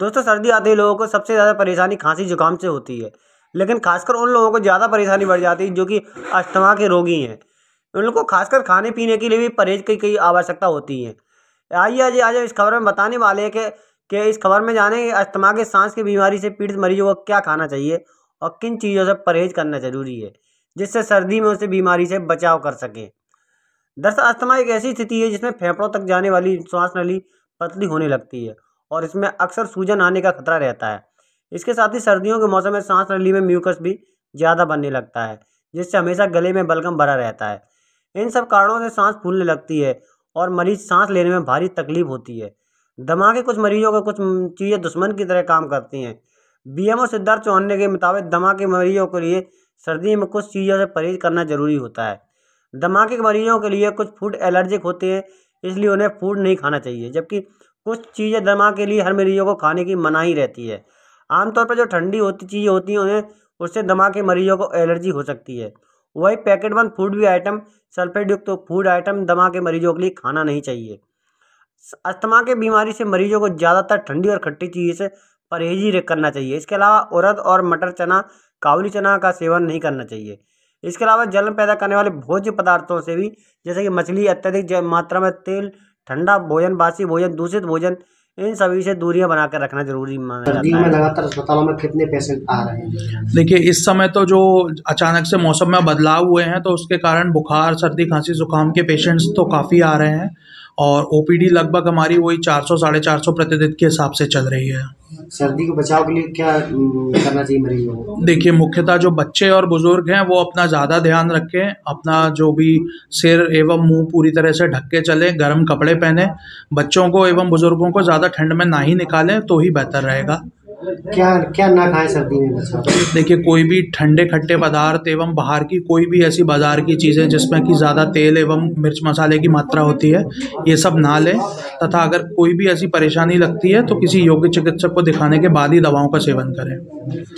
दोस्तों सर्दी आते ही लोगों को सबसे ज़्यादा परेशानी खांसी जुकाम से होती है लेकिन खासकर उन लोगों को ज़्यादा परेशानी बढ़ जाती है जो कि अस्थमा के रोगी हैं उन लोगों को खासकर खाने पीने के लिए भी परहेज की कई आवश्यकता होती है आइए आज आज इस खबर में बताने वाले हैं कि, कि इस खबर में जाने अस्थमा के सांस की बीमारी से पीड़ित मरीजों को क्या खाना चाहिए और किन चीज़ों से परहेज करना जरूरी है जिससे सर्दी में उसे बीमारी से बचाव कर सकें दरअसल अस्थमा एक ऐसी स्थिति है जिसमें फेफड़ों तक जाने वाली श्वास नली पतली होने लगती है और इसमें अक्सर सूजन आने का खतरा रहता है इसके साथ ही सर्दियों के मौसम में सांस नली में म्यूकस भी ज़्यादा बनने लगता है जिससे हमेशा गले में बलगम भरा रहता है इन सब कारणों से सांस फूलने लगती है और मरीज सांस लेने में भारी तकलीफ होती है धमाके कुछ मरीजों को कुछ चीज़ें दुश्मन की तरह काम करती हैं बीएमओ सिद्धार्थ चौहान के मुताबिक धमाके मरीजों के लिए सर्दी में कुछ चीज़ों से परहेज करना जरूरी होता है धमाके के मरीजों के लिए कुछ फूड एलर्जिक होते हैं इसलिए उन्हें फूड नहीं खाना चाहिए जबकि कुछ चीज़ें दमा के लिए हर मरीजों को खाने की मनाही रहती है आमतौर पर जो ठंडी होती चीज़ें होती हैं उन्हें उससे दमा के मरीजों को एलर्जी हो सकती है वही पैकेट बंद फूड भी आइटम सल्फेट युक्त तो फूड आइटम दमा के मरीजों के लिए खाना नहीं चाहिए अस्थमा के बीमारी से मरीजों को ज़्यादातर ठंडी और खट्टी चीज़ से परहेज ही करना चाहिए इसके अलावा उरद और मटर चना काबुली चना का सेवन नहीं करना चाहिए इसके अलावा जलन पैदा करने वाले भोज्य पदार्थों से भी जैसे कि मछली अत्यधिक मात्रा में तेल ठंडा भोजन बासी भोजन दूषित भोजन इन सभी से दूरियां बनाकर रखना जरूरी माना जाता है लगातार अस्पतालों में कितने पेशेंट आ रहे हैं देखिए इस समय तो जो अचानक से मौसम में बदलाव हुए हैं तो उसके कारण बुखार सर्दी खांसी जुकाम के पेशेंट्स तो काफ़ी आ रहे हैं और ओपीडी लगभग हमारी वही 400 साढ़े चार सौ प्रतिदिन के हिसाब से चल रही है सर्दी को बचाव के लिए क्या करना चाहिए मरीजों को देखिए मुख्यतः जो बच्चे और बुजुर्ग हैं वो अपना ज़्यादा ध्यान रखें अपना जो भी सिर एवं मुंह पूरी तरह से ढक के चले गर्म कपड़े पहने बच्चों को एवं बुजुर्गों को ज़्यादा ठंड में ना ही निकालें तो ही बेहतर रहेगा क्या क्या ना खाए सर्दी में बच्चा देखिए कोई भी ठंडे खट्टे पदार्थ एवं बाहर की कोई भी ऐसी बाज़ार की चीज़ें जिसमें कि ज़्यादा तेल एवं मिर्च मसाले की मात्रा होती है ये सब ना लें तथा अगर कोई भी ऐसी परेशानी लगती है तो किसी योग्य चिकित्सक को दिखाने के बाद ही दवाओं का सेवन करें